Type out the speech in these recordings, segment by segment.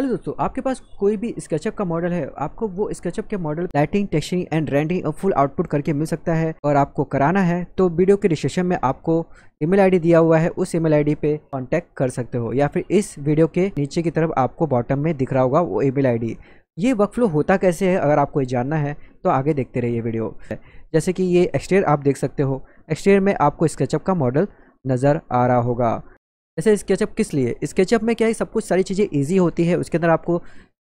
hello दोस्तों आपके पास कोई भी स्केचअप का मॉडल है आपको वो स्केचअप के model lighting texturing and rendering और फुल आउटपुट करके मिल सकता है और आपको कराना है तो वीडियो के डिस्क्रिप्शन में आपको ईमेल आईडी दिया हुआ है उस ईमेल आईडी पे कांटेक्ट कर सकते हो या फिर इस वीडियो के नीचे की तरफ आपको बॉटम में दिख रहा होगा वो ई मेल ये वर्क फ्लो होता कैसे है अगर आपको ये जानना है तो आगे देखते रहिए वीडियो जैसे कि ये एक्सटेयर आप देख सकते हो एक्सटेयर में आपको स्केचअप का मॉडल नज़र आ रहा होगा ऐसे स्केचअप किस लिए स्केचअप में क्या है सब कुछ सारी चीज़ें ईजी होती है उसके अंदर आपको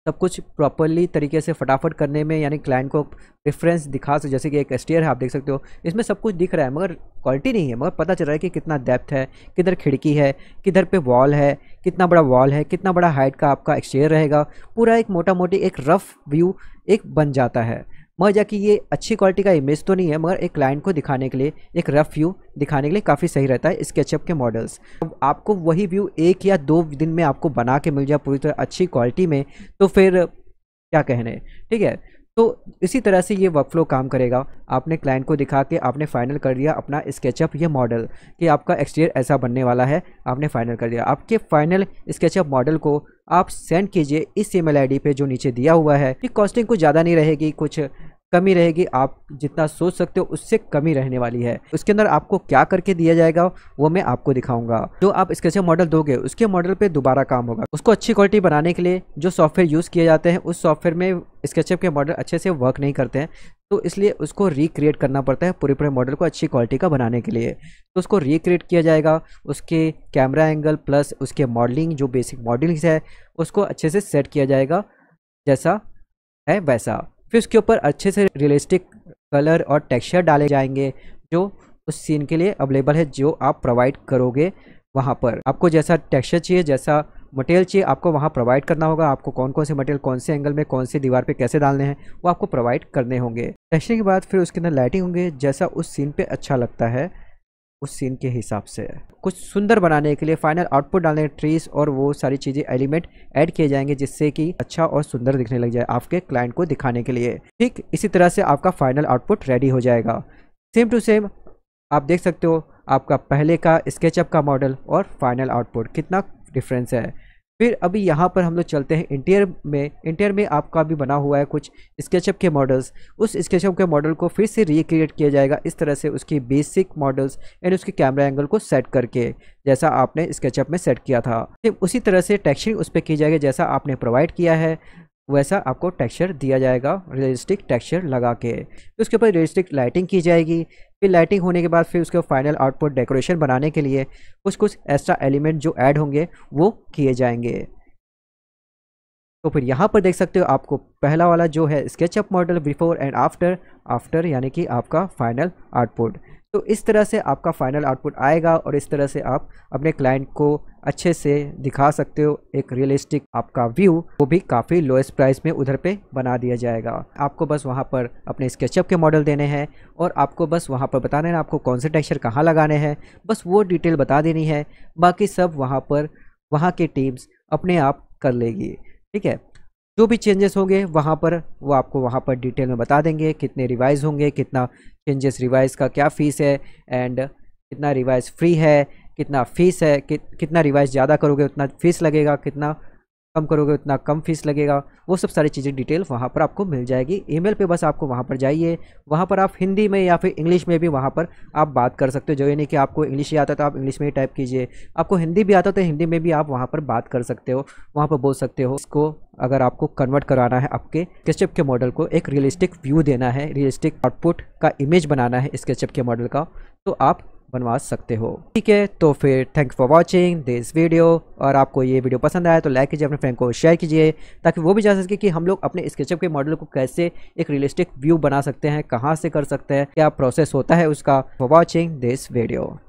सब कुछ प्रॉपरली तरीके से फटाफट करने में यानी क्लाइंट को रेफरेंस दिखा सकते जैसे कि एक एस्टेयर है आप देख सकते हो इसमें सब कुछ दिख रहा है मगर क्वालिटी नहीं है मगर पता चल रहा है कि कितना डेप्थ है किधर खिड़की है किधर पे वॉल है कितना बड़ा वॉल है कितना बड़ा हाइट का आपका एक्सटेयर रहेगा पूरा एक मोटा मोटी एक रफ़ व्यू एक बन जाता है मगर जाकि ये अच्छी क्वालिटी का इमेज तो नहीं है मगर एक क्लाइंट को दिखाने के लिए एक रफ व्यू दिखाने के लिए काफ़ी सही रहता है स्केचअप के मॉडल्स अब आपको वही व्यू एक या दो दिन में आपको बना के मिल जाए पूरी तरह अच्छी क्वालिटी में तो फिर क्या कहने ठीक है तो इसी तरह से ये वर्क फ्लो काम करेगा आपने क्लाइंट को दिखा के आपने फाइनल कर दिया अपना स्केचअप या मॉडल कि आपका एक्सटीरियर ऐसा बनने वाला है आपने फाइनल कर दिया आपके फाइनल स्केचअप मॉडल को आप सेंड कीजिए इस ईमेल आईडी पे जो नीचे दिया हुआ है कि कॉस्टिंग कुछ ज़्यादा नहीं रहेगी कुछ कमी रहेगी आप जितना सोच सकते हो उससे कमी रहने वाली है उसके अंदर आपको क्या करके दिया जाएगा वो मैं आपको दिखाऊंगा जो आप से मॉडल दोगे उसके मॉडल पे दोबारा काम होगा उसको अच्छी क्वालिटी बनाने के लिए जो सॉफ्टवेयर यूज़ किए जाते हैं उस सॉफ्टवेयर में स्केचअप के मॉडल अच्छे से वर्क नहीं करते हैं तो इसलिए उसको रिक्रिएट करना पड़ता है पूरे पूरे मॉडल को अच्छी क्वालिटी का बनाने के लिए तो उसको रिक्रिएट किया जाएगा उसके कैमरा एंगल प्लस उसके मॉडलिंग जो बेसिक मॉडलिंग्स है उसको अच्छे से सेट किया जाएगा जैसा है वैसा फिर उसके ऊपर अच्छे से रियलिस्टिक कलर और टेक्सचर डाले जाएंगे जो उस सीन के लिए अवेलेबल है जो आप प्रोवाइड करोगे वहाँ पर आपको जैसा टेक्सचर चाहिए जैसा मटेरियल चाहिए आपको वहाँ प्रोवाइड करना होगा आपको कौन कौन से मटेरियल कौन से एंगल में कौन से दीवार पे कैसे डालने हैं वो आपको प्रोवाइड करने होंगे टेक्सचर के बाद फिर उसके अंदर लाइटिंग होंगे जैसा उस सीन पे अच्छा लगता है उस सीन के हिसाब से कुछ सुंदर बनाने के लिए फाइनल आउटपुट डालने ट्रीज और वो सारी चीज़ें एलिमेंट ऐड किए जाएंगे जिससे कि अच्छा और सुंदर दिखने लग जाए आपके क्लाइंट को दिखाने के लिए ठीक इसी तरह से आपका फाइनल आउटपुट रेडी हो जाएगा सेम टू सेम आप देख सकते हो आपका पहले का स्केचअप का मॉडल और फाइनल आउटपुट कितना डिफरेंस है फिर अभी यहाँ पर हम लोग चलते हैं इंटीरियर में इंटीरियर में आपका भी बना हुआ है कुछ स्केचअप के मॉडल्स उस स्केचअप के मॉडल को फिर से रिक्रिएट किया जाएगा इस तरह से उसकी बेसिक मॉडल्स एंड उसके कैमरा एंगल को सेट करके जैसा आपने स्केचअप में सेट किया था उसी तरह से टेक्सचरिंग उस पर की जाएगी जैसा आपने प्रोवाइड किया है वैसा आपको टेक्सचर दिया जाएगा रियलिस्टिक टेक्सचर लगा के फिर उसके ऊपर रियलिस्टिक लाइटिंग की जाएगी फिर लाइटिंग होने के बाद फिर उसके फाइनल आउटपुट डेकोरेशन बनाने के लिए कुछ कुछ एक्स्ट्रा एलिमेंट जो ऐड होंगे वो किए जाएंगे तो फिर यहाँ पर देख सकते हो आपको पहला वाला जो है SketchUp model before and after after यानी कि आपका फाइनल आउटपुट तो इस तरह से आपका फाइनल आउटपुट आएगा और इस तरह से आप अपने क्लाइंट को अच्छे से दिखा सकते हो एक रियलिस्टिक आपका व्यू वो भी काफ़ी लोएस्ट प्राइस में उधर पे बना दिया जाएगा आपको बस वहाँ पर अपने स्केचअप के मॉडल देने हैं और आपको बस वहाँ पर बताने हैं आपको कौन से टेक्सचर कहाँ लगाने हैं बस वो डिटेल बता देनी है बाकी सब वहाँ पर वहाँ के टीम्स अपने आप कर लेगी ठीक है जो भी चेंजेस होंगे वहाँ पर वो आपको वहाँ पर डिटेल में बता देंगे कितने रिवाइज़ होंगे कितना चेंजेस रिवाइज़ का क्या फ़ीस है एंड कितना रिवाइज़ फ्री है कितना फ़ीस है कि, कितना रिवाइज़ ज़्यादा करोगे उतना फ़ीस लगेगा कितना कम करोगे उतना कम फीस लगेगा वो सब सारी चीज़ें डिटेल वहाँ पर आपको मिल जाएगी ईमेल पे बस आपको वहाँ पर जाइए वहाँ पर आप हिंदी में या फिर इंग्लिश में भी वहाँ पर आप बात कर सकते हो जो यानी कि आपको इंग्लिश ही आता तो आप इंग्लिश में ही टाइप कीजिए आपको हिंदी भी आता तो हिंदी में भी आप वहाँ पर बात कर सकते हो वहाँ पर बोल सकते हो इसको अगर आपको कन्वर्ट कराना है आपके स्केचअप के मॉडल को एक रियलिस्टिक व्यू देना है रियलिस्टिक आउटपुट का इमेज बनाना है स्केचअप के मॉडल का तो आप बनवा सकते हो ठीक है तो फिर thank for watching this video और आपको ये वीडियो पसंद आया तो लाइक कीजिए अपने फ्रेंड को शेयर कीजिए ताकि वो भी जान सके कि हम लोग अपने स्केचअप के मॉडल को कैसे एक रियलिस्टिक व्यू बना सकते हैं कहाँ से कर सकते हैं क्या प्रोसेस होता है उसका फॉर वॉचिंग दिस वीडियो